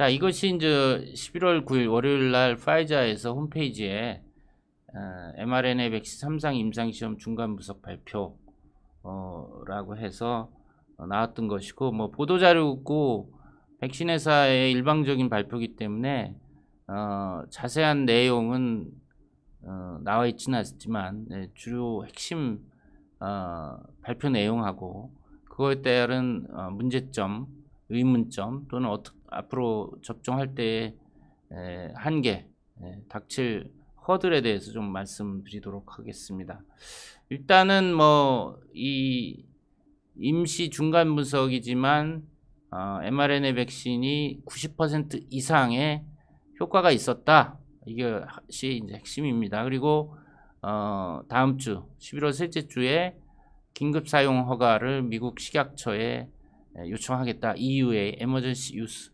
자, 이것이 이제 11월 9일 월요일 날 파이자에서 홈페이지에 어, mRNA 백신 3상 임상시험 중간 분석 발표 어, 라고 해서 어, 나왔던 것이고 뭐 보도자료고 백신 회사의 일방적인 발표기 때문에 어, 자세한 내용은 어, 나와 있지는 않지만 네, 주요 핵심 어, 발표 내용하고 그거에 따른 어, 문제점 의문점 또는 어떻, 앞으로 접종할 때의 한계 닥칠 허들에 대해서 좀 말씀드리도록 하겠습니다. 일단은 뭐 이 임시 중간 분석이지만 어, mRNA 백신이 90% 이상의 효과가 있었다. 이것이 이제 핵심입니다. 그리고 어, 다음 주 11월 셋째 주에 긴급 사용 허가를 미국 식약처에 예, 요청하겠다. EU의 Emergency Use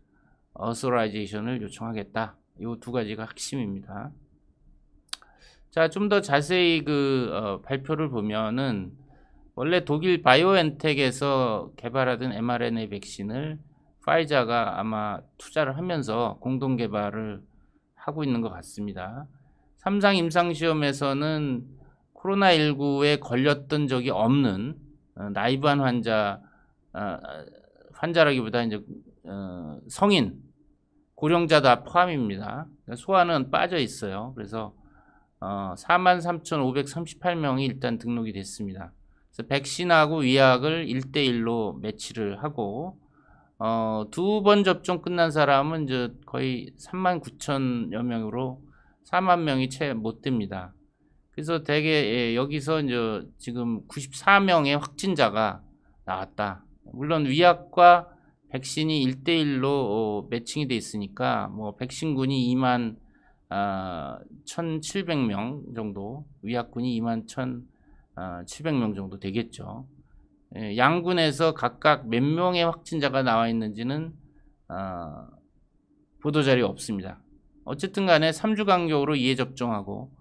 Authorization을 요청하겠다. 이 두 가지가 핵심입니다. 자, 좀 더 자세히 그 어, 발표를 보면은 원래 독일 바이오엔텍에서 개발하던 mRNA 백신을 파이자가 아마 투자를 하면서 공동 개발을 하고 있는 것 같습니다. 3상 임상시험에서는 코로나19에 걸렸던 적이 없는 어, 나이반 환자 어, 환자라기보다 이제 어, 성인 고령자 다 포함입니다. 소아는 빠져 있어요. 그래서 어, 43,538명이 일단 등록이 됐습니다. 그래서 백신하고 위약을 1대1로 매치를 하고 어, 두 번 접종 끝난 사람은 이제 거의 3만 9천여 명으로 4만 명이 채 못 됩니다. 그래서 대개 예, 여기서 이제 지금 94명의 확진자가 나왔다. 물론 위약과 백신이 1대1로 어, 매칭이 돼 있으니까 뭐 백신군이 2만 어, 1,700명 정도, 위약군이 2만 1,700명 아, 정도 되겠죠. 예, 양군에서 각각 몇 명의 확진자가 나와 있는지는 어, 보도자료 없습니다. 어쨌든 간에 3주 간격으로 이해 접종하고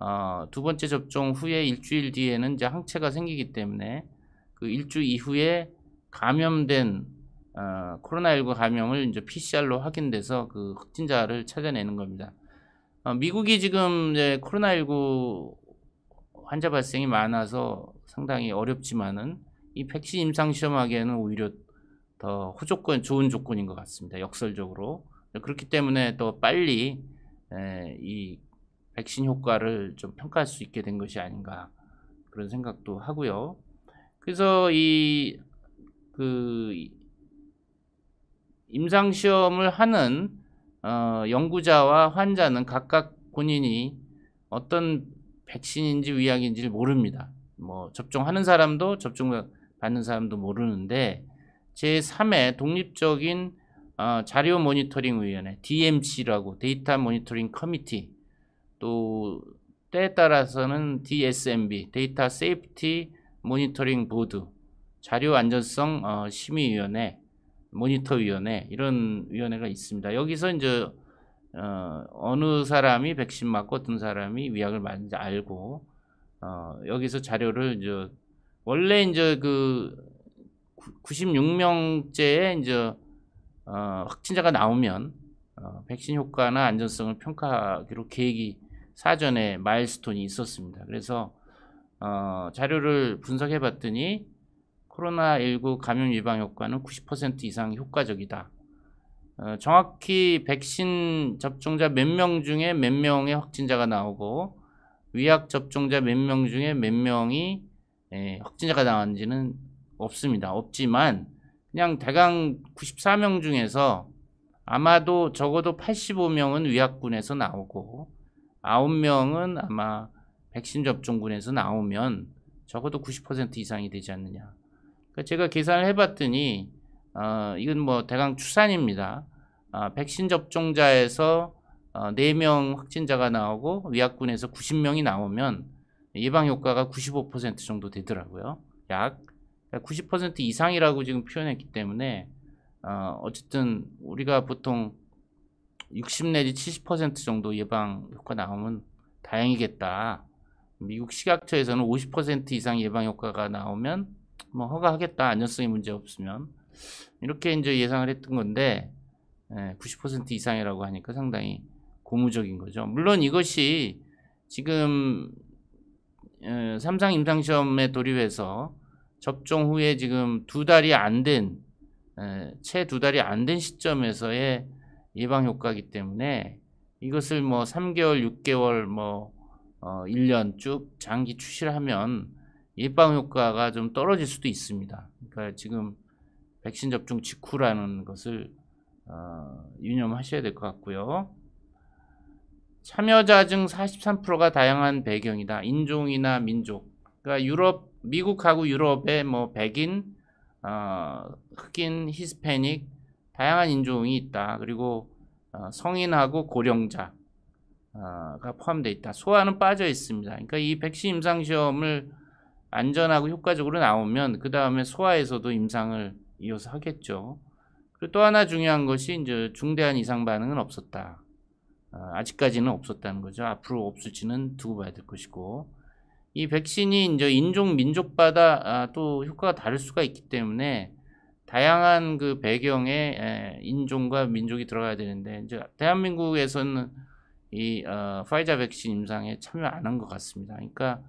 어, 두 번째 접종 후에 일주일 뒤에는 이제 항체가 생기기 때문에 그 일주 일 이후에 감염된 어, 코로나19 감염을 이제 PCR로 확인돼서 그 확진자를 찾아내는 겁니다. 어, 미국이 지금 이제 코로나19 환자 발생이 많아서 상당히 어렵지만은 이 백신 임상 시험하기에는 오히려 더 호조건 좋은 조건인 것 같습니다. 역설적으로 그렇기 때문에 더 빨리 에, 이 백신 효과를 좀 평가할 수 있게 된 것이 아닌가 그런 생각도 하고요. 그래서 이그 임상 시험을 하는 어, 연구자와 환자는 각각 본인이 어떤 백신인지 위약인지를 모릅니다. 뭐 접종하는 사람도 접종 받는 사람도 모르는데 제3의 독립적인 어, 자료 모니터링 위원회 DMC라고 데이터 모니터링 커미티 또 때에 따라서는 DSMB 데이터 세이프티 모니터링 보드 자료 안전성 어, 심의위원회, 모니터위원회 이런 위원회가 있습니다. 여기서 이제 어, 느 사람이 백신 맞고 어떤 사람이 위약을 맞는지 알고 어, 여기서 자료를 이제 원래 이제 그9 6명째 이제 어, 확진자가 나오면 어, 백신 효과나 안전성을 평가하기로 계획이 사전에 마일스톤이 있었습니다. 그래서 어, 자료를 분석해 봤더니 코로나19 감염 예방 효과는 90% 이상 효과적이다. 어, 정확히 백신 접종자 몇 명 중에 몇 명의 확진자가 나오고 위약 접종자 몇 명 중에 몇 명이 에, 예, 확진자가 나왔는지는 없습니다. 없지만 그냥 대강 94명 중에서 아마도 적어도 85명은 위약군에서 나오고 9명은 아마 백신 접종군에서 나오면 적어도 90% 이상이 되지 않느냐. 그러니까 제가 계산을 해봤더니 어, 이건 뭐 대강 추산입니다. 아, 백신 접종자에서 어, 4명 확진자가 나오고 위약군에서 90명이 나오면 예방효과가 95% 정도 되더라고요. 약 90% 그러니까 이상이라고 지금 표현했기 때문에 어, 어쨌든 우리가 보통 60 내지 70% 정도 예방 효과 나오면 다행이겠다. 미국 식약처에서는 50% 이상 예방 효과가 나오면 뭐 허가하겠다 안전성이 문제 없으면 이렇게 이제 예상을 했던 건데 90% 예, 이상이라고 하니까 상당히 고무적인 거죠. 물론 이것이 지금 어, 삼상 임상시험에 돌입해서 접종 후에 지금 두 달이 안 된 채두 예, 달이 안 된 시점에서의 예방 효과이기 때문에 이것을 뭐 3개월, 6개월, 뭐 어, 1년 쭉 장기 출시를 하면 예방 효과가 좀 떨어질 수도 있습니다. 그러니까 지금 백신 접종 직후라는 것을 어, 유념하셔야 될 것 같고요. 참여자 중 43%가 다양한 배경이다. 인종이나 민족. 그러니까 유럽, 미국하고 유럽의 뭐 백인, 어, 흑인, 히스패닉 다양한 인종이 있다. 그리고 어, 성인하고 고령자. 가 포함되어 있다. 소화는 빠져 있습니다. 그러니까 이 백신 임상 시험을 안전하고 효과적으로 나오면 그 다음에 소아에서도 임상을 이어서 하겠죠. 그리고 또 하나 중요한 것이 이제 중대한 이상 반응은 없었다. 어, 아직까지는 없었다는 거죠. 앞으로 없을지는 두고 봐야 될 것이고 이 백신이 이제 인종 민족마다 아, 또 효과가 다를 수가 있기 때문에 다양한 그 배경에 인종과 민족이 들어가야 되는데 이제 대한민국에서는 이 어, 파이자 백신 임상에 참여 안 한 것 같습니다. 그러니까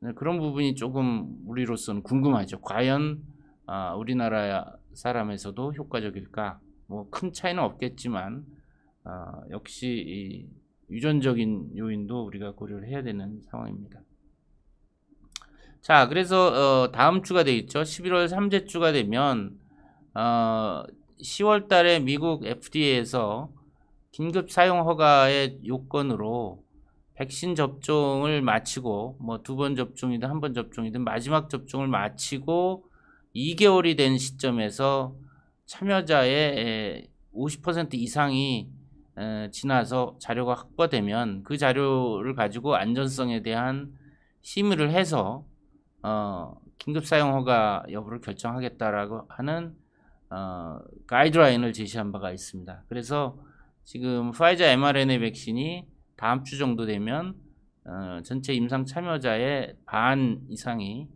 네, 그런 부분이 조금 우리로서는 궁금하죠. 과연 어, 우리나라 사람에서도 효과적일까? 뭐 큰 차이는 없겠지만 어, 역시 유전적인 요인도 우리가 고려를 해야 되는 상황입니다. 자, 그래서 어, 다음 주가 되겠죠. 11월 3제 주가 되면 어, 10월 달에 미국 FDA에서 긴급 사용 허가의 요건으로 백신 접종을 마치고 뭐 두 번 접종이든 한 번 접종이든 마지막 접종을 마치고 2개월이 된 시점에서 참여자의 50% 이상이 지나서 자료가 확보되면 그 자료를 가지고 안전성에 대한 심의를 해서 어, 긴급 사용 허가 여부를 결정하겠다라고 하는 어, 가이드라인을 제시한 바가 있습니다. 그래서 지금 화이자 mRNA 백신이 다음 주 정도 되면 어, 전체 임상 참여자의 반 이상이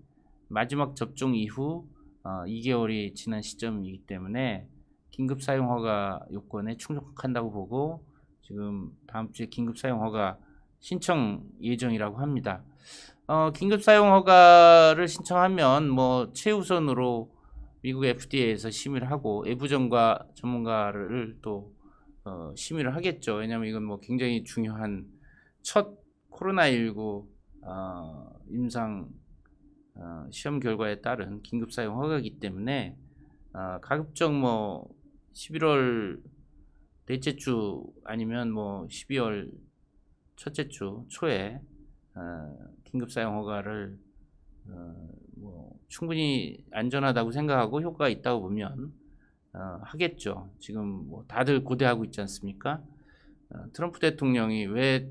마지막 접종 이후 어, 2개월이 지난 시점이기 때문에 긴급 사용 허가 요건에 충족한다고 보고 지금 다음 주에 긴급 사용 허가 신청 예정이라고 합니다. 어, 긴급 사용 허가를 신청하면 뭐 최우선으로 미국 FDA에서 심의를 하고 외부전과 전문가를 또 어, 심의를 하겠죠. 왜냐하면 이건 뭐 굉장히 중요한 첫 코로나19 어, 임상 어, 시험 결과에 따른 긴급 사용 허가이기 때문에 어, 가급적 뭐 11월 대째주 아니면 뭐 12월 첫째 주 초에 어, 긴급 사용 허가를 어, 뭐 충분히 안전하다고 생각하고 효과가 있다고 보면 어, 하겠죠. 지금 뭐 다들 고대하고 있지 않습니까? 어, 트럼프 대통령이 왜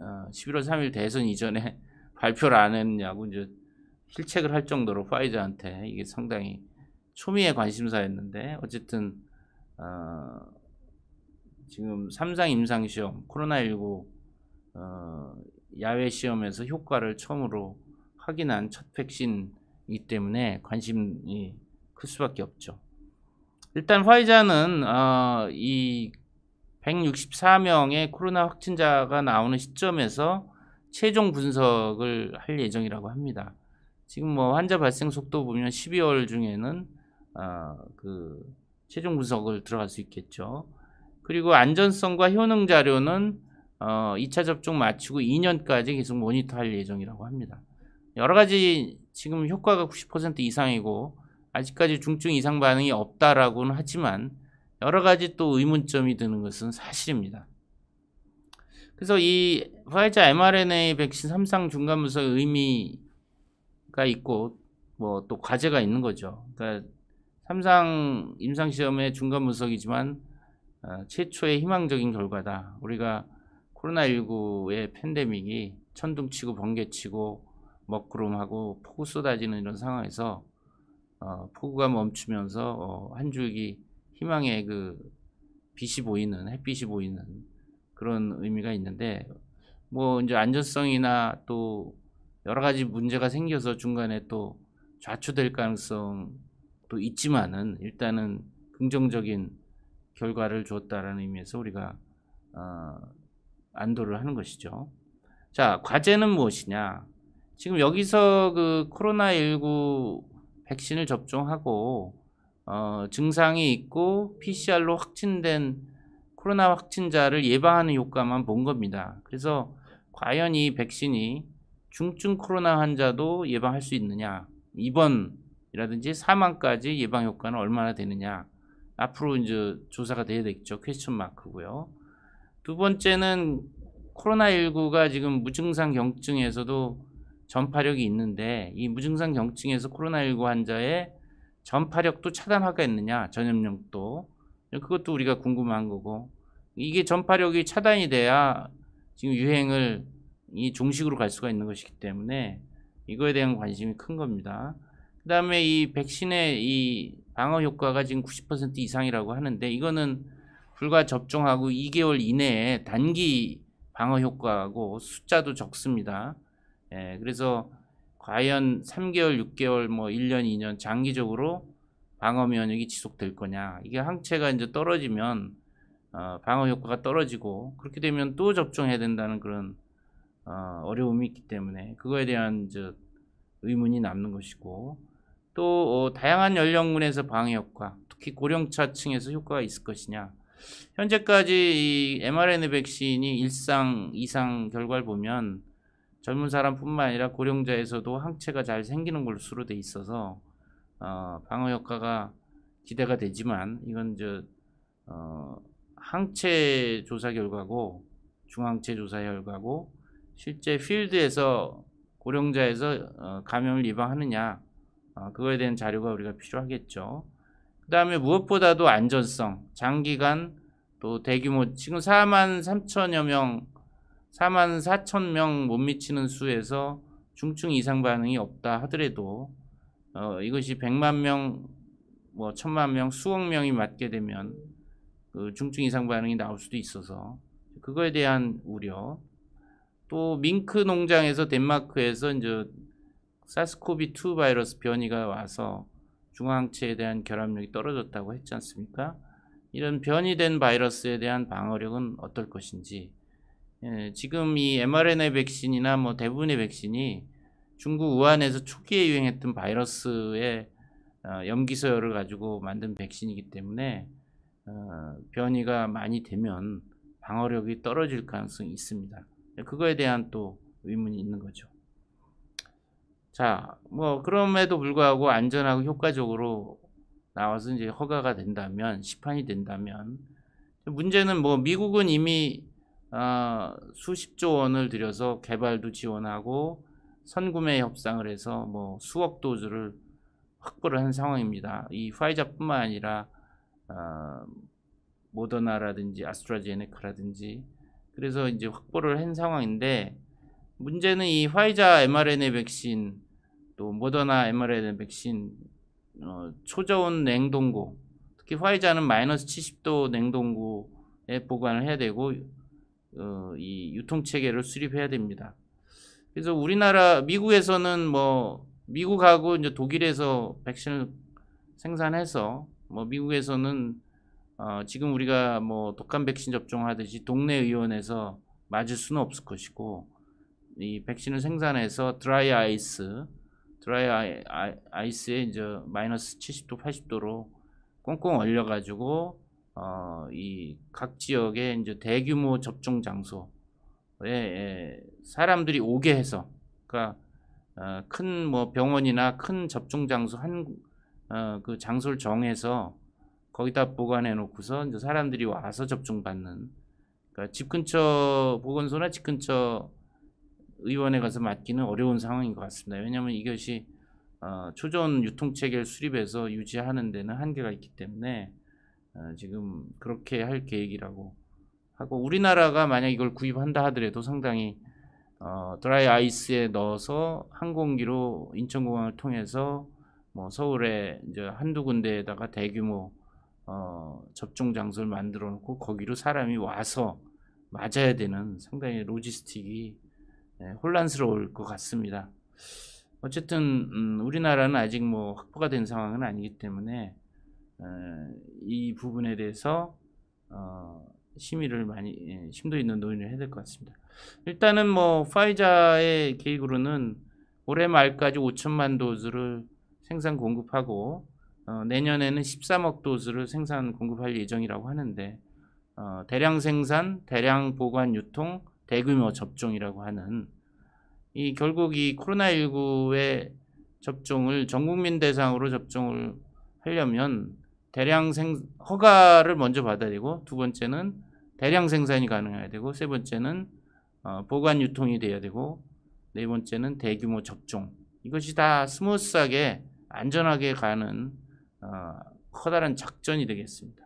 어, 11월 3일 대선 이전에 발표를 안 했냐고 이제 실책을 할 정도로 파이저한테 이게 상당히 초미의 관심사였는데 어쨌든 어, 지금 삼상 임상 시험 코로나19 어, 야외 시험에서 효과를 처음으로 확인한 첫 백신이기 때문에 관심이 클 수밖에 없죠. 일단 화이자는 어, 이 164명의 코로나 확진자가 나오는 시점에서 최종 분석을 할 예정이라고 합니다. 지금 뭐 환자 발생 속도 보면 12월 중에는 어, 그 최종 분석을 들어갈 수 있겠죠. 그리고 안전성과 효능 자료는 어, 2차 접종 마치고 2년까지 계속 모니터할 예정이라고 합니다. 여러 가지 지금 효과가 90% 이상이고 아직까지 중증 이상 반응이 없다라고는 하지만 여러 가지 또 의문점이 드는 것은 사실입니다. 그래서 이 화이자 mRNA 백신 3상 중간 분석의 미가 있고 뭐 또 과제가 있는 거죠. 그러니까 3상 임상 시험의 중간 분석이지만 어, 최초의 희망적인 결과다. 우리가 코로나19의 팬데믹이 천둥치고 번개치고 먹구름하고 폭우 쏟아지는 이런 상황에서 어, 폭우가 멈추면서 어, 한 줄기 희망의 그 빛이 보이는 햇빛이 보이는 그런 의미가 있는데 뭐 이제 안전성이나 또 여러 가지 문제가 생겨서 중간에 또 좌초될 가능성도 있지만은 일단은 긍정적인 결과를 줬다라는 의미에서 우리가 어, 안도를 하는 것이죠. 자 과제는 무엇이냐? 지금 여기서 그 코로나 19 백신을 접종하고 어, 증상이 있고 PCR로 확진된 코로나 확진자를 예방하는 효과만 본 겁니다. 그래서 과연 이 백신이 중증 코로나 환자도 예방할 수 있느냐 입원이라든지 사망까지 예방 효과는 얼마나 되느냐 앞으로 이제 조사가 돼야 되겠죠 퀘스천 마크고요 두 번째는 코로나19가 지금 무증상 경증에서도 전파력이 있는데 이 무증상 경증에서 코로나19 환자의 전파력도 차단하겠느냐 전염력도 그것도 우리가 궁금한 거고 이게 전파력이 차단이 돼야 지금 유행을 이 종식으로 갈 수가 있는 것이기 때문에 이거에 대한 관심이 큰 겁니다. 그 다음에 이 백신의 이 방어 효과가 지금 90% 이상이라고 하는데 이거는 불과 접종하고 2개월 이내에 단기 방어 효과하고 숫자도 적습니다. 예, 그래서 과연 3개월, 6개월, 뭐 1년, 2년 장기적으로 방어 면역이 지속될 거냐. 이게 항체가 이제 떨어지면 어, 방어 효과가 떨어지고 그렇게 되면 또 접종해야 된다는 그런 어, 어 려움이 있기 때문에 그거에 대한 이제 의문이 남는 것이고 또 어, 다양한 연령군에서 방어 효과, 특히 고령차층에서 효과가 있을 것이냐. 현재까지 이 mRNA 백신이 일상 이상 결과를 보면 젊은 사람뿐만 아니라 고령자에서도 항체가 잘 생기는 것으로돼 있어서 어, 방어 효과가 기대가 되지만 이건 저 어, 항체 조사 결과고 중항체 조사 결과고 실제 필드에서 고령자에서 어, 감염을 예방하느냐 어, 그거에 대한 자료가 우리가 필요하겠죠. 그 다음에 무엇보다도 안전성 장기간 또 대규모 지금 4만 3천여 명 4만 4천 명 못 미치는 수에서 중증 이상 반응이 없다 하더라도 어, 이것이 100만 명, 뭐1 0만 명, 수억 명이 맞게 되면 그 중증 이상 반응이 나올 수도 있어서 그거에 대한 우려 또 밍크 농장에서 덴마크에서 이제 사스코비2 바이러스 변이가 와서 중앙체에 대한 결합력이 떨어졌다고 했지 않습니까? 이런 변이된 바이러스에 대한 방어력은 어떨 것인지 예, 지금 이 mRNA 백신이나 뭐 대부분의 백신이 중국 우한에서 초기에 유행했던 바이러스의 어, 염기서열을 가지고 만든 백신이기 때문에 어, 변이가 많이 되면 방어력이 떨어질 가능성이 있습니다. 그거에 대한 또 의문이 있는 거죠. 자, 뭐 그럼에도 불구하고 안전하고 효과적으로 나와서 이제 허가가 된다면 시판이 된다면 문제는 뭐 미국은 이미 아, 어, 수십조 원을 들여서 개발도 지원하고 선구매 협상을 해서 뭐 수억 도주를 확보를 한 상황입니다. 이 화이자뿐만 아니라 아, 모더나라든지 아스트라제네카라든지 그래서 이제 확보를 한 상황인데 문제는 이 화이자 mRNA 백신 또 모더나 mRNA 백신 어, 초저온 냉동고 특히 화이자는 마이너스 70도 냉동고에 보관을 해야 되고 어, 이 유통 체계를 수립해야 됩니다. 그래서 우리나라 미국에서는 뭐 미국하고 이제 독일에서 백신을 생산해서 뭐 미국에서는 어, 지금 우리가 뭐 독감 백신 접종하듯이 동네 의원에서 맞을 수는 없을 것이고 이 백신을 생산해서 드라이 아이스 드라이 아이, 아이 스에 이제 마이너스 70도 80도로 꽁꽁 얼려가지고 어, 이각 지역의 이제 대규모 접종 장소에 예, 사람들이 오게 해서 그러니까 어, 큰 뭐 병원이나 큰 접종 장소 한그 어, 그 장소를 정해서 거기다 보관해 놓고서 이제 사람들이 와서 접종받는 그러니까 집 근처 보건소나 집 근처 의원에 가서 맞기는 어려운 상황인 것 같습니다. 왜냐하면 이것이 어, 초전 유통체계를 수립해서 유지하는 데는 한계가 있기 때문에 어, 지금 그렇게 할 계획이라고 하고 우리나라가 만약 이걸 구입한다 하더라도 상당히 어, 드라이 아이스에 넣어서 항공기로 인천공항을 통해서 뭐 서울에 이제 한두 군데에다가 대규모 어, 접종 장소를 만들어 놓고 거기로 사람이 와서 맞아야 되는 상당히 로지스틱이 네, 혼란스러울 것 같습니다. 어쨌든 음, 우리나라는 아직 뭐 확보가 된 상황은 아니기 때문에 어, 이 부분에 대해서 어, 심의를 많이 예, 심도 있는 논의를 해야 될 것 같습니다. 일단은 뭐 파이자의 계획으로는 올해 말까지 5천만 도즈를 생산 공급하고 어, 내년에는 13억 도즈를 생산 공급할 예정이라고 하는데 어, 대량 생산, 대량 보관, 유통, 대규모 접종이라고 하는 이 결국 이 코로나19의 접종을 전 국민 대상으로 접종을 하려면 대량 생 허가를 먼저 받아야 되고 두 번째는 대량 생산이 가능해야 되고 세 번째는 어, 보관 유통이 돼야 되고 네 번째는 대규모 접종 이것이 다 스무스하게 안전하게 가는 어, 커다란 작전이 되겠습니다.